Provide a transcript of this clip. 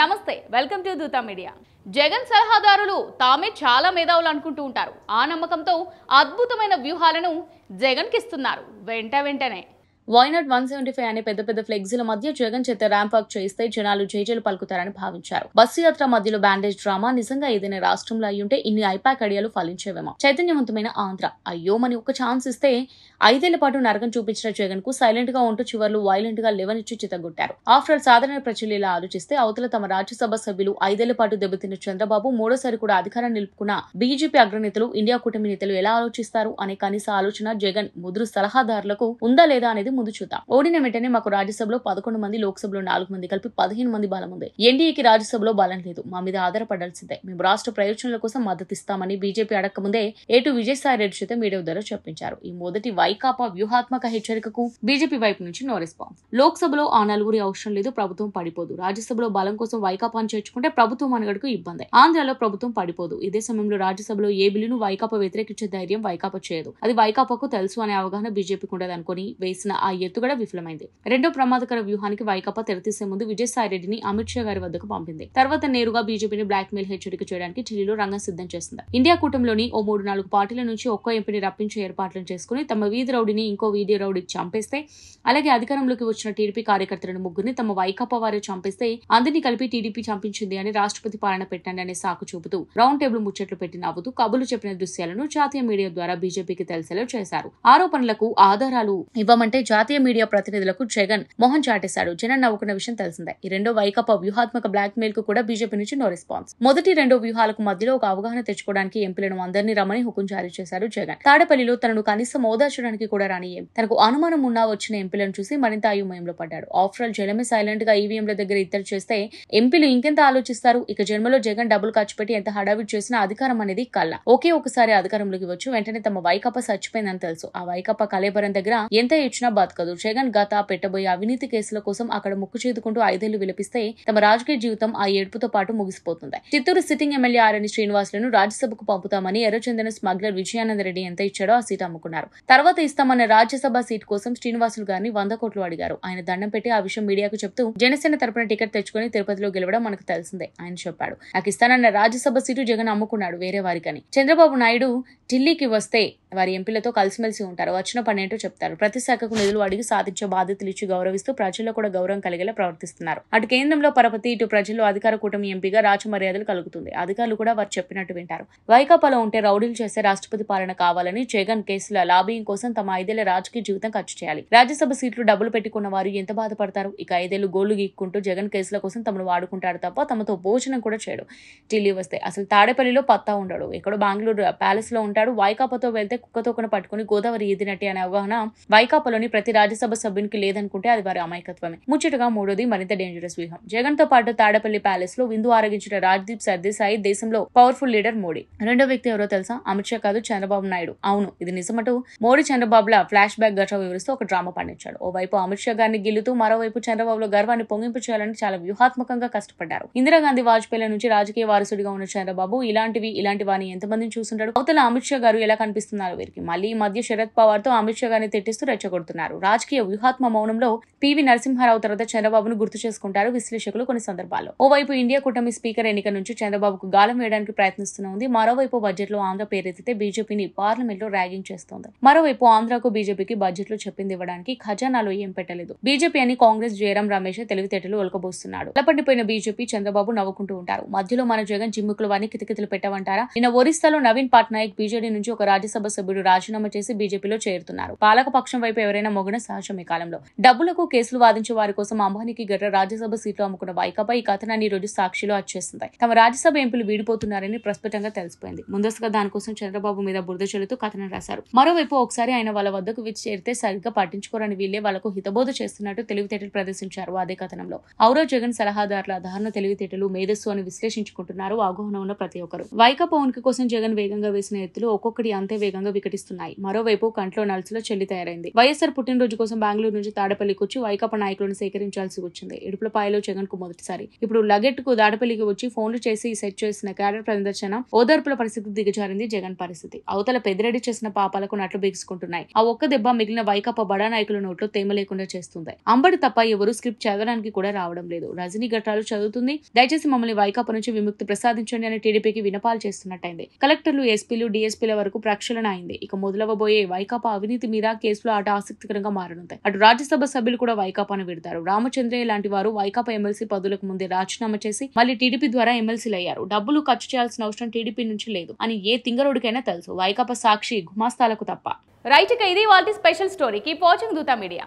నమస్తే welcome to Dootha media Jagan సలహాదారులు తామే చాలా మేధావులు అనుకుంటూ ఉంటారు ఆ నమ్మకంతో అద్భుతమైన వ్యూహాలను జగన్కిస్తున్నారు వెంట వెంటనే వైనాట్ వన్ సెవెంటీ ఫైవ్ అనే పెద్ద పెద్ద ఫ్లెక్సీల మధ్య జగన్ చేత ర్యాంప్ వర్క్ చేస్తే జనాలు జైజలు పలుకుతారని భావించారు బస్సు యాత్ర మధ్యలో బ్యాండేజ్ డ్రామా నిజంగా ఏదైనా రాష్ట్రంలో అయ్యుంటే ఇన్ని ఐపాక్ అడియాలు ఫలించేవేమో చైతన్యవంతమైన ఆంధ్ర అయ్యో మని ఒక ఛాన్స్ ఇస్తే ఐదేళ్ల పాటు నరకం చూపించిన జగన్ కు సైలెంట్ గా ఉంటూ చివర్లు వైలెంట్ గా లెవెనిచ్చి చితగొట్టారు ఆఫ్టర్ సాధారణ ప్రజలు ఇలా ఆలోచిస్తే అవతల తమ రాజ్యసభ సభ్యులు ఐదేళ్ల పాటు దెబ్బతిన్న చంద్రబాబు మూడోసారి కూడా అధికారం నిలుపుకున్న బీజేపీ అగ్రనేతలు ఇండియా కూటమి నేతలు ఎలా ఆలోచిస్తారు అనే కనీస ఆలోచన జగన్ ముదురు సలహాదారులకు ఉందా లేదా అనేది జరిగింది ముందు చూద్దాం ఓడిన వెంటనే మాకు రాజ్యసభలో పదకొండు మంది లోక్సభలో నాలుగు మంది కలిపి పదిహేను మంది బలం ఉంది ఎన్డీఏకి రాజ్యసభలో బలం లేదు మా మీద ఆధారపడాల్సిందే మేము రాష్ట్ర ప్రయోజనాల కోసం మద్దతు ఇస్తామని బీజేపీ అడగకముందే ఏటు విజయసాయి రెడ్డి చేత మీడియా ద్వారా చెప్పించారు ఈ మొదటి వైకాపా వ్యూహాత్మక హెచ్చరికకు బీజేపీ వైపు నుంచి నో రెస్పాన్స్ లోక్సభలో ఆ నలుగురి అవసరం లేదు ప్రభుత్వం పడిపోదు రాజ్యసభలో బలం కోసం వైకాపాను చేర్చుకుంటే ప్రభుత్వం మనగడకు ఇబ్బంది ఆంధ్రలో ప్రభుత్వం పడిపోదు ఇదే సమయంలో రాజ్యసభలో ఏ బిల్లును వైకాపా వ్యతిరేకించే ధైర్యం వైకాపా చేయదు అది వైకాపాకు తెలుసు అనే అవగాహన బీజేపీకి ఉండదనుకొని వేసిన ఆ ఎత్తుగడ విఫలమైంది రెండో ప్రమాదకర వ్యూహానికి వైకాపా తెరతీసే ముందు విజయసాయి రెడ్డిని అమిత్ షా గారి వద్దకు పంపింది తర్వాత నేరుగా బీజేపీని బ్లాక్ మెయిల్ హెచ్చరిక చేయడానికి ఢిల్లీలో రంగం సిద్ధం చేసింది ఇండియా కూటమిలోని ఓ మూడు నాలుగు పార్టీల నుంచి ఒక్కో ఎంపీని రప్పించే ఏర్పాట్లను చేసుకుని తమ వీధి రౌడిని ఇంకో వీధి రౌడీకి చంపేస్తే అలాగే అధికారంలోకి వచ్చిన టీడీపీ కార్యకర్తలను ముగ్గురిని తమ వైకాపా వారు చంపేస్తే అందరినీ కలిపి టీడీపీ చంపించింది అని రాష్ట్రపతి పాలన పెట్టండి అనే సాకు చూపుతూ రౌండ్ టేబుల్ ముచ్చట్లు పెట్టి నవ్వుతూ కబులు చెప్పిన దృశ్యాలను జాతీయ మీడియా ద్వారా బీజేపీకి తెలిసేలా చేశారు ఆరోపణలకు ఆధారాలు ఇవ్వమంటే జాతీయ మీడియా ప్రతినిధులకు జగన్ మొహం చాటేశాడు జగన్ నవ్వుకున్న విషయం తెలిసిందే ఈ రెండో వైకపా వ్యూహాత్మక బ్లాక్ మెయిల్ కు కూడా బీజేపీ నుంచి నో రెస్పాన్స్ మొదటి రెండో వ్యూహాలకు మధ్యలో ఒక అవగాహన తెచ్చుకోవడానికి ఎంపీలను అందరినీ రమ్మని హుకుం జారీ చేశారు జగన్ తాడపల్లిలో తనను కనీసం ఓదార్చడానికి కూడా రాని తనకు అనుమానం ఉన్నా వచ్చిన ఎంపీలను చూసి మరింత అయోమయంలో పడ్డాడు ఆఫ్టర్ ఆల్ జలమే సైలెంట్ గా ఈవీఎంల e దగ్గర ఇద్దరు చేస్తే ఎంపీలు ఇంకెంత ఆలోచిస్తారు ఇక జన్మలో జగన్ డబ్బులు ఖర్చు పెట్టి ఎంత హడావిడి చేసినా అధికారం అనేది కళ్ళ ఒకే ఒకసారి అధికారంలోకి వచ్చు వెంటనే తమ వైకాపా చచ్చిపోయిందని తెలుసు ఆ వైకాపా కలేబరం దగ్గర ఎంత ఇచ్చినా బతకదు జగన్ గత పెట్టబోయే అవినీతి కేసుల కోసం అక్కడ ముక్కు చేదుకుంటూ ఐదేళ్లు విలపిస్తే తమ రాజకీయ జీవితం ఆ ఏడుపుతో పాటు ముగిసిపోతుంది చిత్తూరు సిట్టింగ్ ఎమ్మెల్యే ఆరణి శ్రీనివాసులను రాజ్యసభకు పంపుతామని ఎర్రచందన స్మగ్లర్ విజయానంద రెడ్డి ఎంత ఇచ్చాడో ఆ సీట్ అమ్ముకున్నారు తర్వాత ఇస్తామన్న రాజ్యసభ సీట్ కోసం శ్రీనివాసులు గారిని వంద కోట్లు అడిగారు ఆయన దండం పెట్టి ఆ విషయం మీడియాకు చెప్తూ జనసేన తరపున టికెట్ తెచ్చుకుని తిరుపతిలో గెలవడం మనకు తెలిసిందే ఆయన చెప్పాడు నాకు ఇస్తానన్న రాజ్యసభ సీటు జగన్ అమ్ముకున్నాడు వేరే వారికని చంద్రబాబు నాయుడు ఢిల్లీకి వస్తే వారి ఎంపీలతో కలిసిమెలిసి ఉంటారు వచ్చిన పనేంటో చెప్తారు ప్రతి శాఖకు నిధులు నిధులు అడిగి సాధించే బాధ్యతలు ఇచ్చి గౌరవిస్తూ ప్రజల్లో కూడా గౌరవం కలిగేలా ప్రవర్తిస్తున్నారు అటు కేంద్రంలో పరపతి ఇటు ప్రజల్లో అధికార కూటమి ఎంపీగా రాజమర్యాదలు కలుగుతుంది అధికారులు కూడా వారు చెప్పినట్టు వింటారు వైకాపాలో ఉంటే రౌడీలు చేస్తే రాష్ట్రపతి పాలన కావాలని జగన్ కేసుల లాబింగ్ కోసం తమ ఐదేళ్ల రాజకీయ జీవితం ఖర్చు చేయాలి రాజ్యసభ సీట్లు డబ్బులు పెట్టుకున్న వారు ఎంత బాధపడతారు ఇక ఐదేళ్లు గోళ్లు గీక్కుంటూ జగన్ కేసుల కోసం తమను వాడుకుంటాడు తప్ప తమతో భోజనం కూడా చేయడు ఢిల్లీ వస్తే అసలు తాడేపల్లిలో పత్తా ఉండడు ఎక్కడో బెంగళూరు ప్యాలెస్ లో ఉంటాడు వైకాపాతో వెళ్తే కుక్కతోకను పట్టుకుని గోదావరి ఈదినట్టే అనే అవగాహన వైకాపాలోని ప్రతి రాజ్యసభ సభ్యునికి లేదనుకుంటే అది వారి అమాయకత్వమే ముచ్చటగా మూడోది మరింత డేంజరస్ వ్యూహం జగన్ తో పాటు తాడపల్లి ప్యాలెస్ లో విందు ఆరగించిన రాజ్దీప్ సర్దేశాయి దేశంలో పవర్ఫుల్ లీడర్ మోడీ రెండో వ్యక్తి ఎవరో తెలుసా అమిత్ షా కాదు చంద్రబాబు నాయుడు అవును ఇది నిజమటు మోడీ చంద్రబాబుల ఫ్లాష్ బ్యాక్ గట్రా వివరిస్తూ ఒక డ్రామా పండించాడు ఓవైపు అమిత్ షా గారిని గెలుతూ మరోవైపు చంద్రబాబులో గర్వాన్ని పొంగింపు చేయాలని చాలా వ్యూహాత్మకంగా కష్టపడ్డారు ఇందిరాగాంధీ వాజ్పేయి నుంచి రాజకీయ వారసుడిగా ఉన్న చంద్రబాబు ఇలాంటివి ఇలాంటి వారిని ఎంతమందిని చూస్తుంటాడు అవతల అమిత్ షా గారు ఎలా కనిపిస్తున్నారు వీరికి మళ్ళీ ఈ మధ్య శరద్ పవార్ తో అమిత్ షా గారిని తిట్టిస్తూ రెచ్చగొడుతున్నారు చేశారు రాజకీయ వ్యూహాత్మ మౌనంలో పివి నరసింహారావు తర్వాత చంద్రబాబును గుర్తు చేసుకుంటారు విశ్లేషకులు కొన్ని సందర్భాల్లో ఓవైపు ఇండియా కూటమి స్పీకర్ ఎన్నిక నుంచి చంద్రబాబుకు గాలం వేయడానికి ప్రయత్నిస్తూనే ఉంది మరోవైపు బడ్జెట్ లో ఆంధ్ర పేరెత్తితే బీజేపీని పార్లమెంట్ లో ర్యాగింగ్ చేస్తోంది మరోవైపు ఆంధ్రకు బీజేపీకి బడ్జెట్ లో చెప్పింది ఇవ్వడానికి ఖజానాలో ఏం పెట్టలేదు బీజేపీ అని కాంగ్రెస్ జయరాం రమేష్ తెలివితేటలు ఒలకబోస్తున్నాడు తలపండిపోయిన బీజేపీ చంద్రబాబు నవ్వుకుంటూ ఉంటారు మధ్యలో మన జగన్ చిమ్ముకులు వారిని కితకితలు పెట్టమంటారా నిన్న ఒరిస్సాలో నవీన్ పట్నాయక్ బీజేడీ నుంచి ఒక రాజ్యసభ సభ్యుడు రాజీనామా చేసి బీజేపీలో చేరుతున్నారు పాలకపక్షం వైపు ఎవరైనా మోగడం ఈ కాలంలో డబ్బులకు కేసులు వాదించే వారి కోసం అంబానీకి గట్ర రాజ్యసభ సీట్లు అమ్ముకున్న వైకాపా ఈ కథనాన్ని రోజు సాక్షిలో వచ్చేసింది తమ రాజ్యసభ ఎంపీలు వీడిపోతున్నారని ప్రస్ఫుటంగా తెలిసిపోయింది ముందస్తుగా దానికోసం చంద్రబాబు మీద బురద చెల్లుతూ కథనం రాశారు మరోవైపు ఒకసారి ఆయన వాళ్ళ వద్దకు విచ్చి చేరితే సరిగ్గా పట్టించుకోరని వీళ్ళే వాళ్లకు హితబోధ చేస్తున్నట్టు తెలివితేటలు ప్రదర్శించారు అదే కథనంలో ఔరవ్ జగన్ సలహాదారుల ఆధారణ తెలివితేటలు మేధస్సు అని విశ్లేషించుకుంటున్నారు ఆగోహన ఉన్న ప్రతి ఒక్కరు వైకాపా ఉనికి కోసం జగన్ వేగంగా వేసిన ఎత్తులు ఒక్కొక్కటి అంతే వేగంగా వికటిస్తున్నాయి మరోవైపు కంట్లో నలుసులో చెల్లి తయారైంది వైఎస్ఆర్ పుట్టినరోజు కోసం బెంగళూరు నుంచి తాడపల్లికి వచ్చి వైకాపా నాయకులను సేకరించాల్సి వచ్చింది పాయలో జగన్ కు మొదటిసారి ఇప్పుడు లగెట్ కు తాడపల్లికి వచ్చి ఫోన్లు చేసి సెట్ చేసిన క్యాడర్ ప్రదర్శన ఓదార్పుల పరిస్థితి దిగజారింది జగన్ పరిస్థితి అవతల పెద్దిరెడ్డి చేసిన పాపాలకు నట్లు బిగుసుకుంటున్నాయి ఆ ఒక్క దెబ్బ మిగిలిన వైకాపా బడా నాయకుల నోట్లో తేమ లేకుండా చేస్తుంది అంబడి తప్ప ఎవరు స్క్రిప్ట్ చదవడానికి కూడా రావడం లేదు రజనీ ఘట్టాలు చదువుతుంది దయచేసి మమ్మల్ని వైకాపా నుంచి విముక్తి ప్రసాదించండి అని టీడీపీకి వినపాలు చేస్తున్నట్టయింది కలెక్టర్లు ఎస్పీలు డిఎస్పీల వరకు ప్రక్షాళన అయింది ఇక మొదలవబోయే వైకాపా అవినీతి మీద కేసులో ఆట ఆసక్తి ఆసక్తికరంగా మారనుంది అటు రాజ్యసభ సభ్యులు కూడా వైకాపాను విడతారు రామచంద్రయ్య లాంటి వారు వైకాపా ఎమ్మెల్సీ పదులకు ముందే రాజీనామా చేసి మళ్ళీ టీడీపీ ద్వారా ఎమ్మెల్సీలు అయ్యారు డబ్బులు ఖర్చు చేయాల్సిన అవసరం టీడీపీ నుంచి లేదు అని ఏ తింగరుడికైనా తెలుసు వైకాపా సాక్షి గుమాస్తాలకు తప్ప రైట్ ఇది వాళ్ళ special story poaching watching Dootha media